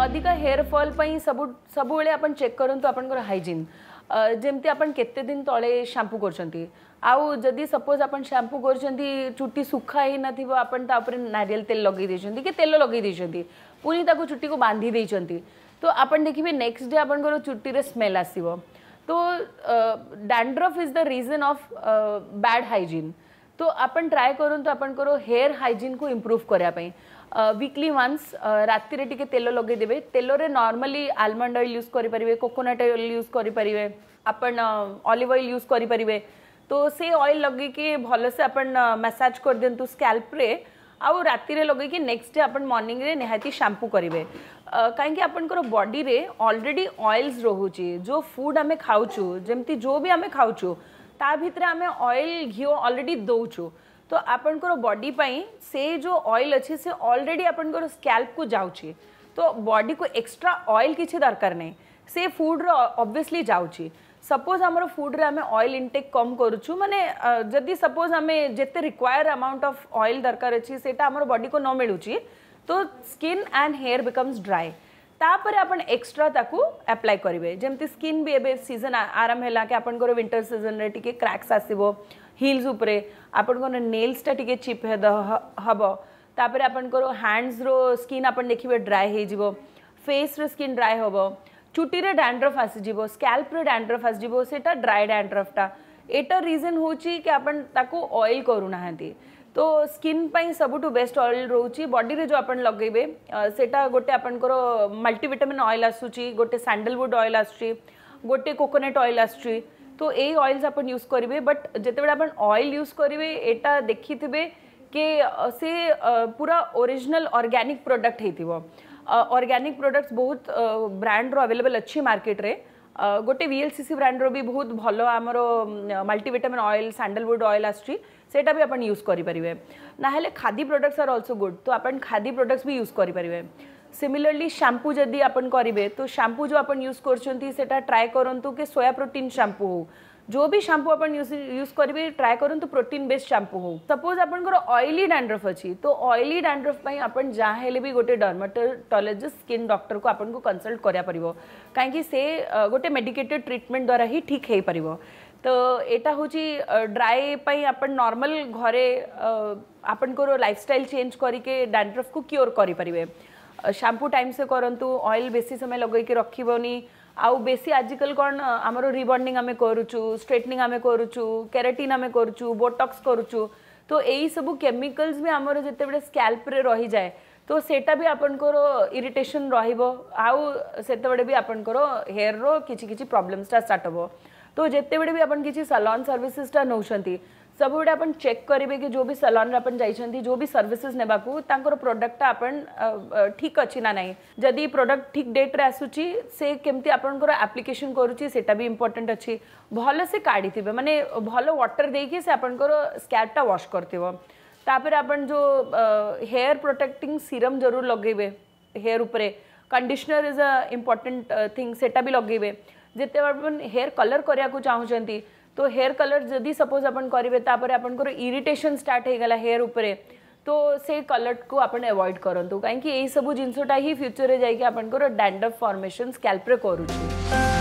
ଅଧିକ ହେୟାର ଫଲ୍ ପାଇଁ ସବୁ ସବୁବେଳେ ଆପଣ ଚେକ୍ କରନ୍ତୁ ଆପଣଙ୍କର ହାଇଜିନ୍ ଯେମିତି ଆପଣ କେତେ ଦିନ ତଳେ ସାମ୍ପୁ କରୁଛନ୍ତି ଆଉ ଯଦି ସପୋଜ୍ ଆପଣ ସାମ୍ପୁ କରୁଛନ୍ତି ଚୁଟି ଶୁଖା ହେଇନଥିବ ଆପଣ ତା ଉପରେ ନାରିયેଲ ତେଲ ଲଗାଇ ଦେଇଛନ୍ତି କି ତେଲ ଲଗାଇ ଦେଇଛନ୍ତି ପୁଣି ତାକୁ ଚୁଟିକୁ ବାନ୍ଧି ଦେଇଛନ୍ତି ତ ଆପଣ ଦେଖିବେ ନେକ୍ସଟ ଡେ ଆପଣଙ୍କର ଚୁଟିରେ ସ୍ମେଲ୍ ଆସିବ ତ dandruff is the reason of bad hygiene ତ ଆପଣ ଟ୍ରାଏ କରନ୍ତୁ ଆପଣଙ୍କର ହେୟାର ହାଇଜିନ୍କୁ ଇମ୍ପ୍ରୁଭ୍ କରିବା ପାଇଁ वीकली वन्स रातिर टिके तेल लगेदेवे तेल नॉर्मली आलमंड ऑयल यूज करें कोकोनट ऑयल यूज करेंगे आपन ऑलिव अएल यूज करें तो से अएल लगे भलसे आप मसाज कर दिंतु स्काल्प्रे आउ रातिर लगे नेक्स्ट डे आप मर्णिंग निहाती शैम्पू करेंगे कहीं आपंकर बडी अलरेडी अएल्स रोचे जो फुड आम खाऊ जमी जो भी आम खाऊ ता भितर आम ऑयल घी अलरेडी दौचू तो आपंकर बडी से जो अएल अच्छे से अलरेडी आप स्कैल्प को जाऊँगी तो बॉडी को एक्स्ट्रा ऑयल किसी दरकार नहीं से फुड्र अबियसली जाऊँगी सपोज आम फुड्रे आम अएल इनटेक कम करुच्छू मानने जदि सपोज आम जिते रिक्वयर अमाउंट अफ अएल दरकार अच्छे से बडी को न मिलूँ तो skin and hair becomes dry तापर आप एक्सट्रा एप्लाय करेंगे जमी जेमति स्किन भी एबे सीजन आरंभ होला कि आपन विंटर सीजन रे टिके क्रैक्स आसीबो हिल्स ऊपरे आपन को नेल्स टा चिप हे हबो तापर आपन को रो स्किन आपन देखिबे ड्राई हो फेस रो स्किन ड्राई हे चुट्टी रे डैंड्रफ आसीज स्कैल्प रे डैंड्रफ आसीजिवो सेटा ड्राई डैंड्रफ टा एटा रीजन होची कि आपन ताकू करू नाहंती तो स्किन सबुठ बेस्ट अएल रोच बडी जो आप लगे सेटा गोटे आप मल्टीविटामिन अएल आसूची गोटे सैंडलवुड अएल आस गोटे कोकोनट अएल आसूची तो यही अएल्स आप यूज करेंगे बट जिते बड़े आप अएल यूज करेंगे यहाँ देखी कि से पूरा original organic product organic product बहुत ब्रांड्र आवेलेबल अच्छी मार्केट रे ଗୋଟେ ଭିଏଲ୍ସିସି ବ୍ରାଣ୍ଡର ବି ବହୁତ ଭଲ ଆମର ମଲ୍ଟିଭିଟାମିନ୍ ଅଏଲ୍ ସାଣ୍ଡାଲଉଡ଼୍ ଅଏଲ୍ ଆସୁଛି ସେଇଟା ବି ଆପଣ ୟୁଜ୍ କରିପାରିବେ ନାହେଲେ ଖାଦି ପ୍ରଡ଼କ୍ଟସ୍ ଆର୍ ଅଲସୋ ଗୁଡ୍ ତ ଆପଣ ଖାଦି ପ୍ରଡ଼କ୍ଟସ୍ ବି ୟୁଜ୍ କରିପାରିବେ सिमिलरली शैम्पू जदि आप करेंगे तो शैम्पू जो आप यूज कर ट्राए करूँ कि सोया प्रोटीन शैम्पू हो जो भी शैंपू आप यूज करेंगे ट्राए करूँ प्रोटीन बेस्ड शैंपू हो सपोज आपर ऑयली डैंड्रफ अच्छी तो ऑयली डैंड्रफ आपण जहाँ भी गोटे डर्माटोलोजिस्ट स्किन डक्टर को आपको कनसल्ट कराया पड़ो कहीं गोटे मेडिकेटेड ट्रिटमेंट द्वारा ही ठीक हो पार तो यहाँ हूँ ड्राए आप नर्माल घरे आपंकर लाइफस्टाइल चेंज करके डैंड्रफ को क्योर करें शैंपू टाइम से करूँ ऑयल बेसी समय लगे रखनी आउ बेसी आजिकल कौन आम रिबंडिंग आम करुचु स्ट्रेटनिंग आम करुचु केराटिन आम करुचु बोटक्स करुचु तो यही सब केमिकल्स भी आम जो स्काल्प्रे रही जाए तो सेटा भी आपणकर इरीटेसन रोबे भी आपणकर हेयर रो कि किछि स्टार्ट हो तो जिते बड़े भी आपण किसी सलॉन सर्विसेज टा सब गुड़ा अपन चेक करेंगे कि जो भी सलन अपन जाइंट जो भी सर्विसेस नेबाकू तांकर प्रोडक्ट ठीक अच्छी ना नहीं जदि प्रोडक्ट ठीक डेट्रे आसूची से केमती आप्लिकेसन करुच्ची सेटा भी इंपोर्टेंट अच्छी भल से काढ़ी मानने भल वाटर दे कि आपनकर स्कैबटा वाश कर तापर आपन जो हेयर प्रोटेक्टिंग सीरम जरूर लगे हेयर उपरे conditioner is a important thing सेटा भी लगे जिते हेयर कलर करने को चाहूँ તો ହେୟାର କଲର୍ ଯଦି ସପୋଜ୍ ଆପଣ କରିବେ ତାପରେ ଆପଣଙ୍କର ଇରିଟେସନ୍ ଷ୍ଟାର୍ଟ ହେଇଗଲା ହେୟାର ଉପରେ তো সেই কলরকু আপনার এভয়েড করতু কিন্তু এইসব জিনিসটা হি ফ্যুচরের যাই আপনার ড্যান্ডফ ফর্মেসন স্ক্যাল্পরে করুছি